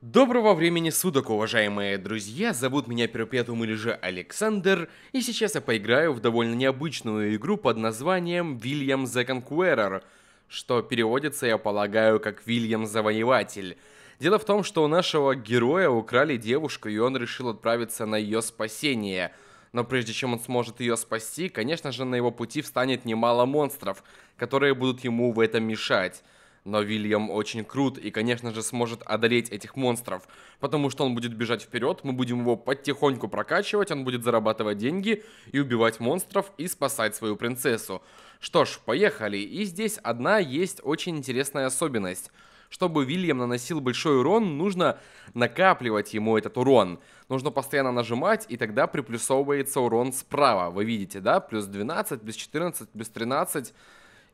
Доброго времени суток, уважаемые друзья, зовут меня Перпетум или же Александр, и сейчас я поиграю в довольно необычную игру под названием Вильям the Conqueror, что переводится, я полагаю, как Вильям Завоеватель. Дело в том, что у нашего героя украли девушку, и он решил отправиться на ее спасение. Но прежде чем он сможет ее спасти, конечно же, на его пути встанет немало монстров, которые будут ему в этом мешать. Но Вильям очень крут и, конечно же, сможет одолеть этих монстров, потому что он будет бежать вперед, мы будем его потихоньку прокачивать, он будет зарабатывать деньги и убивать монстров и спасать свою принцессу. Что ж, поехали. И здесь одна есть очень интересная особенность. Чтобы Вильям наносил большой урон, нужно накапливать ему этот урон. Нужно постоянно нажимать, и тогда приплюсовывается урон справа. Вы видите, да? Плюс 12, плюс 14, плюс 13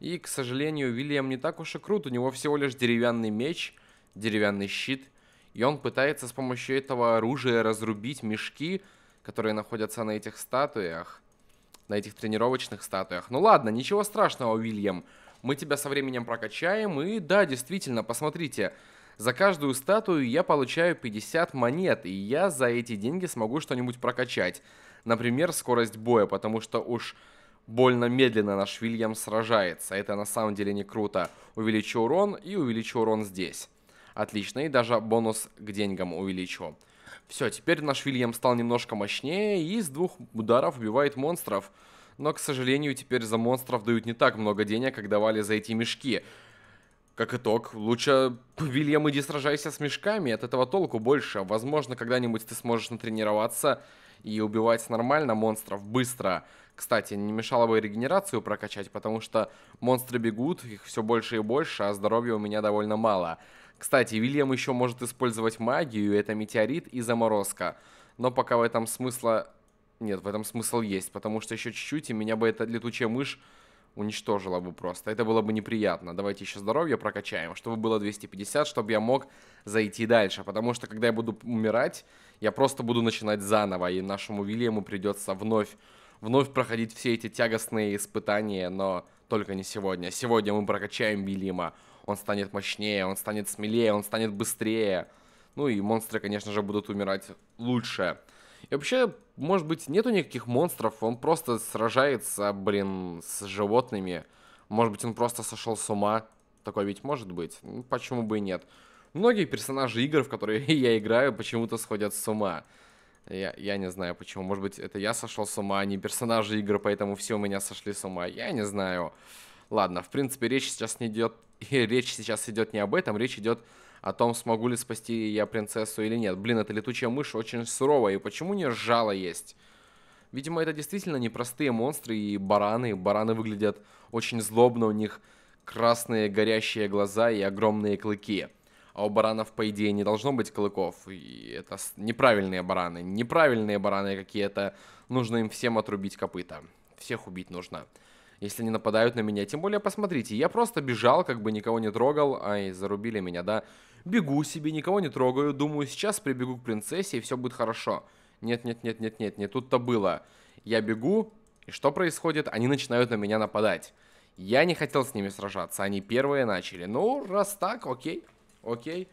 и, к сожалению, Вильям не так уж и крут. У него всего лишь деревянный меч, деревянный щит. И он пытается с помощью этого оружия разрубить мешки, которые находятся на этих статуях. На этих тренировочных статуях. Ну ладно, ничего страшного, Вильям. Мы тебя со временем прокачаем. И да, действительно, посмотрите. За каждую статую я получаю 50 монет, и я за эти деньги смогу что-нибудь прокачать. Например, скорость боя, потому что уж больно медленно наш Вильям сражается. Это на самом деле не круто. Увеличу урон и увеличу урон здесь. Отлично, и даже бонус к деньгам увеличу. Все, теперь наш Вильям стал немножко мощнее и с двух ударов убивает монстров. Но, к сожалению, теперь за монстров дают не так много денег, как давали за эти мешки. Как итог, лучше, Вильям, иди сражайся с мешками, от этого толку больше. Возможно, когда-нибудь ты сможешь натренироваться и убивать нормально монстров быстро. Кстати, не мешало бы регенерацию прокачать, потому что монстры бегут, их все больше и больше, а здоровья у меня довольно мало. Кстати, Вильям еще может использовать магию, это метеорит и заморозка. Но пока в этом смысла... Нет, в этом смысл есть, потому что еще чуть-чуть, и меня бы эта летучая мышь уничтожила бы просто. Это было бы неприятно. Давайте еще здоровье прокачаем, чтобы было 250, чтобы я мог зайти дальше. Потому что, когда я буду умирать, я просто буду начинать заново, и нашему Вильяму придется вновь вновь проходить все эти тягостные испытания, но только не сегодня. Сегодня мы прокачаем Вильяма. Он станет мощнее, он станет смелее, он станет быстрее. Ну и монстры, конечно же, будут умирать лучше. И вообще, может быть, нету никаких монстров, он просто сражается, блин, с животными. Может быть, он просто сошел с ума. Такое ведь может быть. Ну, почему бы и нет? Многие персонажи игр, в которые я играю, почему-то сходят с ума. Я, я не знаю почему. Может быть, это я сошел с ума, а не персонажи игры, поэтому все у меня сошли с ума. Я не знаю. Ладно, в принципе, речь сейчас не идет. речь сейчас идет не об этом, речь идет о том, смогу ли спасти я принцессу или нет. Блин, эта летучая мышь очень суровая, и почему не нее жало есть? Видимо, это действительно непростые монстры и бараны. Бараны выглядят очень злобно, у них красные горящие глаза и огромные клыки а у баранов, по идее, не должно быть клыков. И это неправильные бараны. Неправильные бараны какие-то. Нужно им всем отрубить копыта. Всех убить нужно. Если они нападают на меня. Тем более, посмотрите, я просто бежал, как бы никого не трогал. Ай, зарубили меня, да. Бегу себе, никого не трогаю. Думаю, сейчас прибегу к принцессе, и все будет хорошо. Нет-нет-нет-нет-нет, не тут-то было. Я бегу, и что происходит? Они начинают на меня нападать. Я не хотел с ними сражаться, они первые начали. Ну, раз так, окей окей.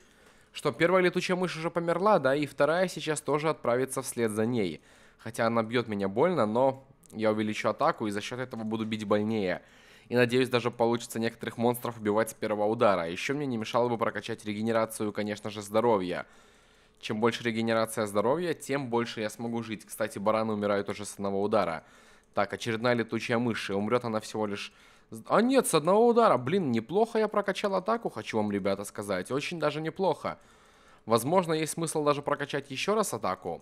Что первая летучая мышь уже померла, да, и вторая сейчас тоже отправится вслед за ней. Хотя она бьет меня больно, но я увеличу атаку и за счет этого буду бить больнее. И надеюсь, даже получится некоторых монстров убивать с первого удара. Еще мне не мешало бы прокачать регенерацию, конечно же, здоровья. Чем больше регенерация здоровья, тем больше я смогу жить. Кстати, бараны умирают уже с одного удара. Так, очередная летучая мышь, и умрет она всего лишь а нет, с одного удара. Блин, неплохо я прокачал атаку, хочу вам, ребята, сказать. Очень даже неплохо. Возможно, есть смысл даже прокачать еще раз атаку.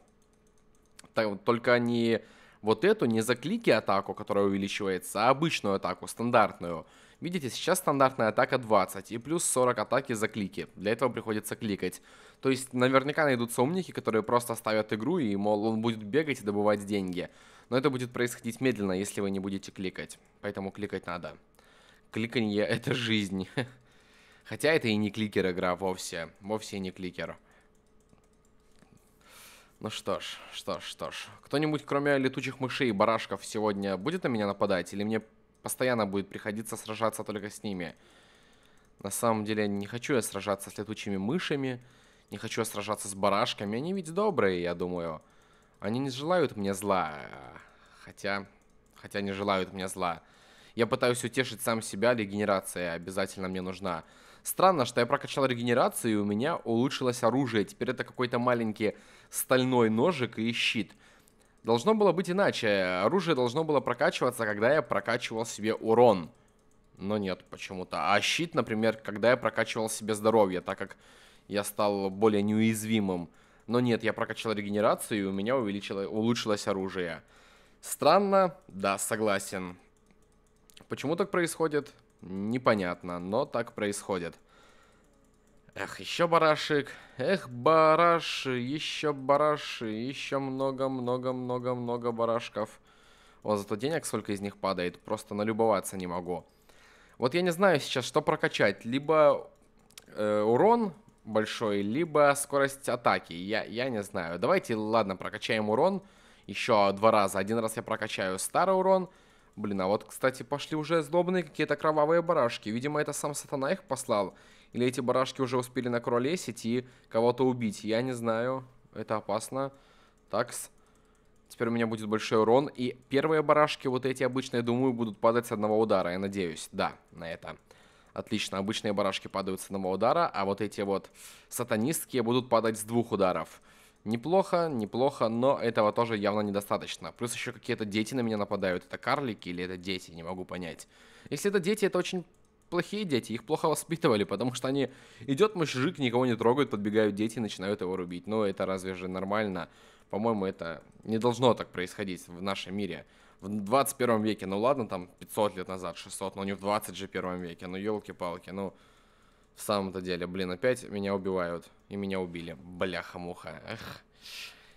Только не вот эту, не заклики атаку, которая увеличивается, а обычную атаку, стандартную. Стандартную. Видите, сейчас стандартная атака 20 и плюс 40 атаки за клики. Для этого приходится кликать. То есть наверняка найдутся умники, которые просто ставят игру и, мол, он будет бегать и добывать деньги. Но это будет происходить медленно, если вы не будете кликать. Поэтому кликать надо. Кликанье — это жизнь. Хотя это и не кликер игра вовсе. Вовсе не кликер. Ну что ж, что ж, что ж. Кто-нибудь, кроме летучих мышей и барашков, сегодня будет на меня нападать? Или мне постоянно будет приходиться сражаться только с ними. На самом деле не хочу я сражаться с летучими мышами, не хочу я сражаться с барашками. Они ведь добрые, я думаю. Они не желают мне зла. Хотя... Хотя не желают мне зла. Я пытаюсь утешить сам себя, регенерация обязательно мне нужна. Странно, что я прокачал регенерацию, и у меня улучшилось оружие. Теперь это какой-то маленький стальной ножик и щит. Должно было быть иначе. Оружие должно было прокачиваться, когда я прокачивал себе урон. Но нет, почему-то. А щит, например, когда я прокачивал себе здоровье, так как я стал более неуязвимым. Но нет, я прокачал регенерацию, и у меня увеличило, улучшилось оружие. Странно, да, согласен. Почему так происходит? Непонятно, но так происходит. Эх, еще барашек. Эх, бараши, еще бараши, еще много-много-много-много барашков. Вот зато денег сколько из них падает, просто налюбоваться не могу. Вот я не знаю сейчас, что прокачать. Либо э, урон большой, либо скорость атаки. Я, я не знаю. Давайте, ладно, прокачаем урон еще два раза. Один раз я прокачаю старый урон. Блин, а вот, кстати, пошли уже злобные какие-то кровавые барашки. Видимо, это сам сатана их послал. Или эти барашки уже успели накролесить и кого-то убить? Я не знаю. Это опасно. Такс. Теперь у меня будет большой урон. И первые барашки, вот эти обычные, думаю, будут падать с одного удара. Я надеюсь. Да, на это. Отлично, обычные барашки падают с одного удара, а вот эти вот сатанистские будут падать с двух ударов. Неплохо, неплохо, но этого тоже явно недостаточно. Плюс еще какие-то дети на меня нападают. Это карлики или это дети, не могу понять. Если это дети, это очень плохие дети, их плохо воспитывали, потому что они... Идет мужик, никого не трогают, подбегают дети и начинают его рубить. Ну, это разве же нормально? По-моему, это не должно так происходить в нашем мире. В 21 веке, ну ладно, там 500 лет назад, 600, но не в 21 веке, ну елки-палки, ну... В самом-то деле, блин, опять меня убивают. И меня убили. Бляха-муха. Эх.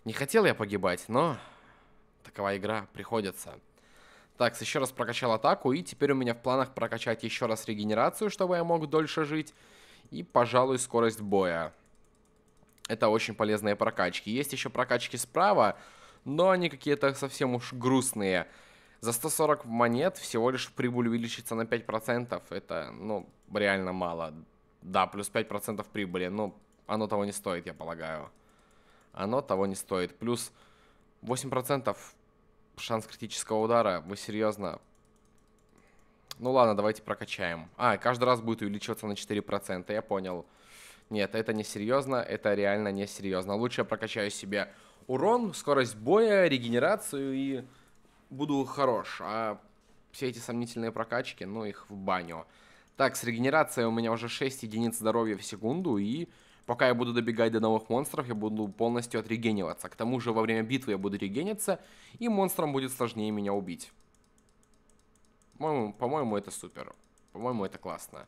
Не хотел я погибать, но такова игра, приходится. Так, еще раз прокачал атаку, и теперь у меня в планах прокачать еще раз регенерацию, чтобы я мог дольше жить, и, пожалуй, скорость боя. Это очень полезные прокачки. Есть еще прокачки справа, но они какие-то совсем уж грустные. За 140 монет всего лишь прибыль увеличится на 5%. Это, ну, реально мало. Да, плюс 5% прибыли. но оно того не стоит, я полагаю. Оно того не стоит. Плюс 8% шанс критического удара. Вы серьезно? Ну ладно, давайте прокачаем. А, каждый раз будет увеличиваться на 4%, я понял. Нет, это не серьезно, это реально не серьезно. Лучше я прокачаю себе урон, скорость боя, регенерацию и буду хорош. А все эти сомнительные прокачки, ну их в баню. Так, с регенерацией у меня уже 6 единиц здоровья в секунду и Пока я буду добегать до новых монстров, я буду полностью отрегениваться. К тому же во время битвы я буду регениться, и монстрам будет сложнее меня убить. По-моему, по это супер. По-моему, это классно.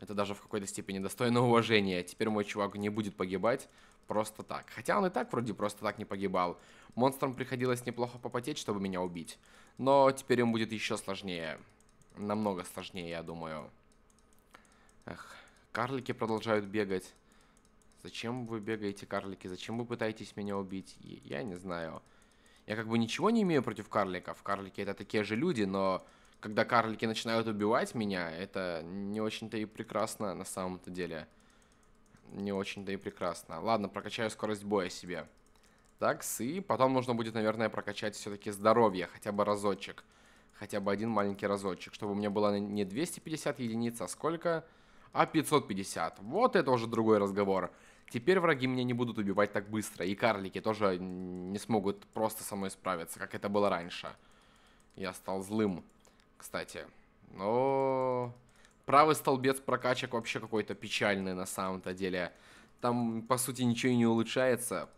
Это даже в какой-то степени достойно уважения. Теперь мой чувак не будет погибать просто так. Хотя он и так вроде просто так не погибал. Монстрам приходилось неплохо попотеть, чтобы меня убить. Но теперь им будет еще сложнее. Намного сложнее, я думаю. Эх, карлики продолжают бегать. Зачем вы бегаете, карлики? Зачем вы пытаетесь меня убить? Я не знаю. Я как бы ничего не имею против карликов. Карлики это такие же люди, но когда карлики начинают убивать меня, это не очень-то и прекрасно на самом-то деле. Не очень-то и прекрасно. Ладно, прокачаю скорость боя себе. Такс, и потом нужно будет, наверное, прокачать все-таки здоровье, хотя бы разочек. Хотя бы один маленький разочек, чтобы у меня было не 250 единиц, а сколько? А 550. Вот это уже другой разговор. Теперь враги меня не будут убивать так быстро, и карлики тоже не смогут просто со мной справиться, как это было раньше. Я стал злым, кстати. Но... Правый столбец прокачек вообще какой-то печальный на самом-то деле. Там, по сути, ничего и не улучшается.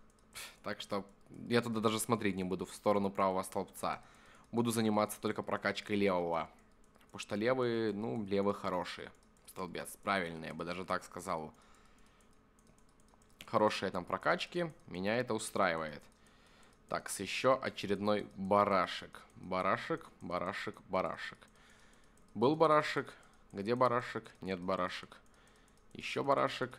Так что я туда даже смотреть не буду, в сторону правого столбца. Буду заниматься только прокачкой левого. Потому что левые, ну, левые хорошие. Столбец, правильный, я бы даже так сказал хорошие там прокачки. Меня это устраивает. Так, с еще очередной барашек. Барашек, барашек, барашек. Был барашек. Где барашек? Нет барашек. Еще барашек.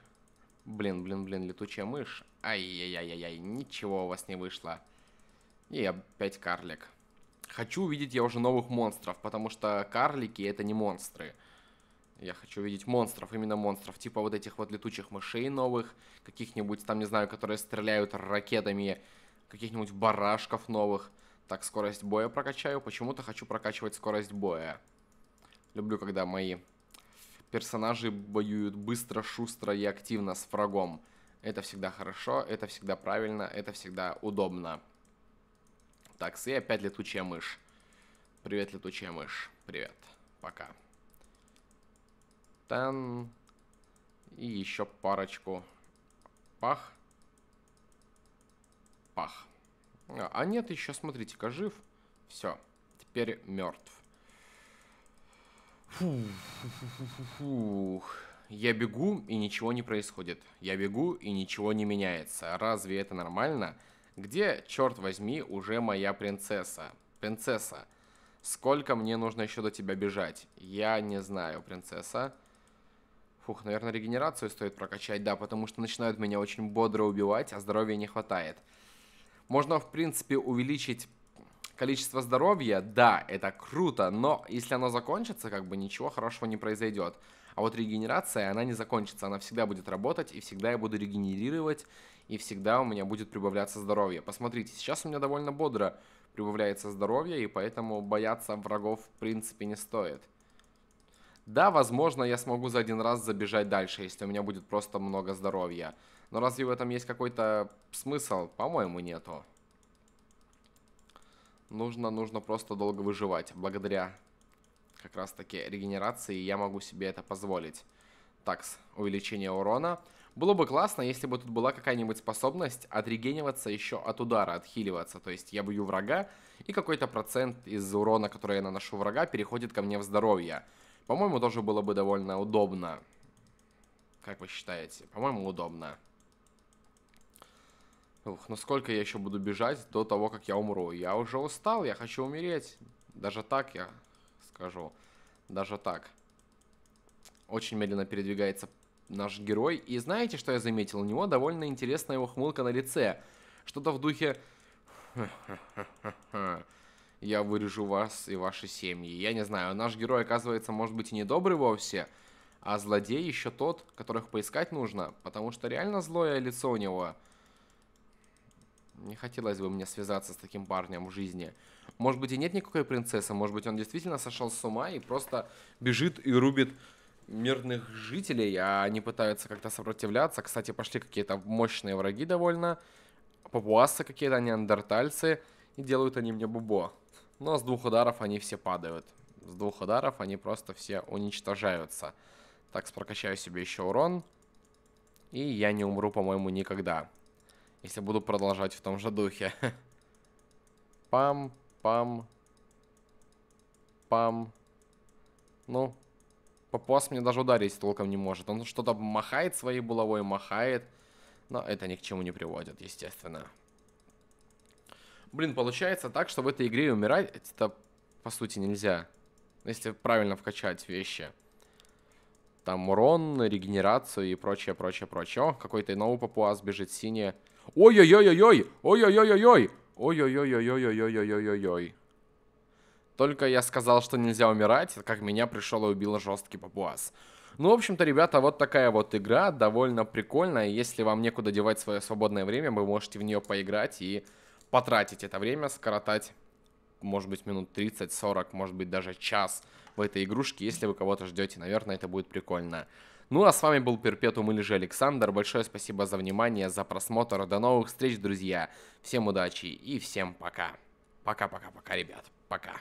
Блин, блин, блин, летучая мышь. Ай-яй-яй-яй, ничего у вас не вышло. И опять карлик. Хочу увидеть я уже новых монстров, потому что карлики это не монстры. Монстры. Я хочу видеть монстров, именно монстров, типа вот этих вот летучих мышей новых, каких-нибудь там, не знаю, которые стреляют ракетами, каких-нибудь барашков новых. Так, скорость боя прокачаю. Почему-то хочу прокачивать скорость боя. Люблю, когда мои персонажи боюют быстро, шустро и активно с врагом. Это всегда хорошо, это всегда правильно, это всегда удобно. Так, и опять летучая мышь. Привет, летучая мышь. Привет. Пока. Тен. И еще парочку. Пах. Пах. А, а нет, еще, смотрите-ка, жив. Все, теперь мертв. Фух, Я бегу, и ничего не происходит. Я бегу, и ничего не меняется. Разве это нормально? Где, черт возьми, уже моя принцесса? Принцесса, сколько мне нужно еще до тебя бежать? Я не знаю, Принцесса. Фух, наверное, регенерацию стоит прокачать, да, потому что начинают меня очень бодро убивать, а здоровья не хватает. Можно, в принципе, увеличить количество здоровья, да, это круто, но если оно закончится, как бы ничего хорошего не произойдет. А вот регенерация, она не закончится, она всегда будет работать, и всегда я буду регенерировать, и всегда у меня будет прибавляться здоровье. Посмотрите, сейчас у меня довольно бодро прибавляется здоровье, и поэтому бояться врагов в принципе не стоит. Да, возможно, я смогу за один раз забежать дальше, если у меня будет просто много здоровья. Но разве в этом есть какой-то смысл? По-моему, нету. Нужно, нужно просто долго выживать. Благодаря как раз таки регенерации я могу себе это позволить. Такс, увеличение урона. Было бы классно, если бы тут была какая-нибудь способность отрегениваться еще от удара, отхиливаться. То есть я бью врага, и какой-то процент из урона, который я наношу врага, переходит ко мне в здоровье. По-моему, тоже было бы довольно удобно. Как вы считаете? По-моему, удобно. Ух, ну сколько я еще буду бежать до того, как я умру? Я уже устал, я хочу умереть. Даже так я скажу. Даже так. Очень медленно передвигается наш герой. И знаете, что я заметил? У него довольно интересная его хмылка на лице. Что-то в духе я вырежу вас и ваши семьи. Я не знаю, наш герой, оказывается, может быть и не добрый вовсе, а злодей еще тот, которых поискать нужно, потому что реально злое лицо у него. Не хотелось бы мне связаться с таким парнем в жизни. Может быть и нет никакой принцессы, может быть он действительно сошел с ума и просто бежит и рубит мирных жителей, а они пытаются как-то сопротивляться. Кстати, пошли какие-то мощные враги довольно. Папуасы какие-то, неандертальцы. И делают они мне бубо. Но с двух ударов они все падают. С двух ударов они просто все уничтожаются. Так, спрокачаю себе еще урон. И я не умру, по-моему, никогда. Если буду продолжать в том же духе. Пам, пам, пам. Ну, Попос мне даже ударить толком не может. Он что-то махает своей булавой, махает. Но это ни к чему не приводит, естественно. Блин, получается так, что в этой игре умирать это по сути, нельзя. Если правильно вкачать вещи. Там урон, регенерацию и прочее, прочее, прочее. какой-то иного папуас бежит синий, Ой-ой-ой-ой-ой! Ой-ой-ой-ой-ой! Ой-ой-ой-ой-ой-ой-ой-ой-ой-ой. Только я сказал, что нельзя умирать, как меня пришел и убил жесткий папуас. Ну, в общем-то, ребята, вот такая вот игра, довольно прикольная. Если вам некуда девать свое свободное время, вы можете в нее поиграть и потратить это время, скоротать, может быть, минут 30, 40, может быть, даже час в этой игрушке, если вы кого-то ждете. Наверное, это будет прикольно. Ну а с вами был Перпетум или же Александр. Большое спасибо за внимание, за просмотр. До новых встреч, друзья. Всем удачи и всем пока. Пока-пока-пока, ребят. Пока.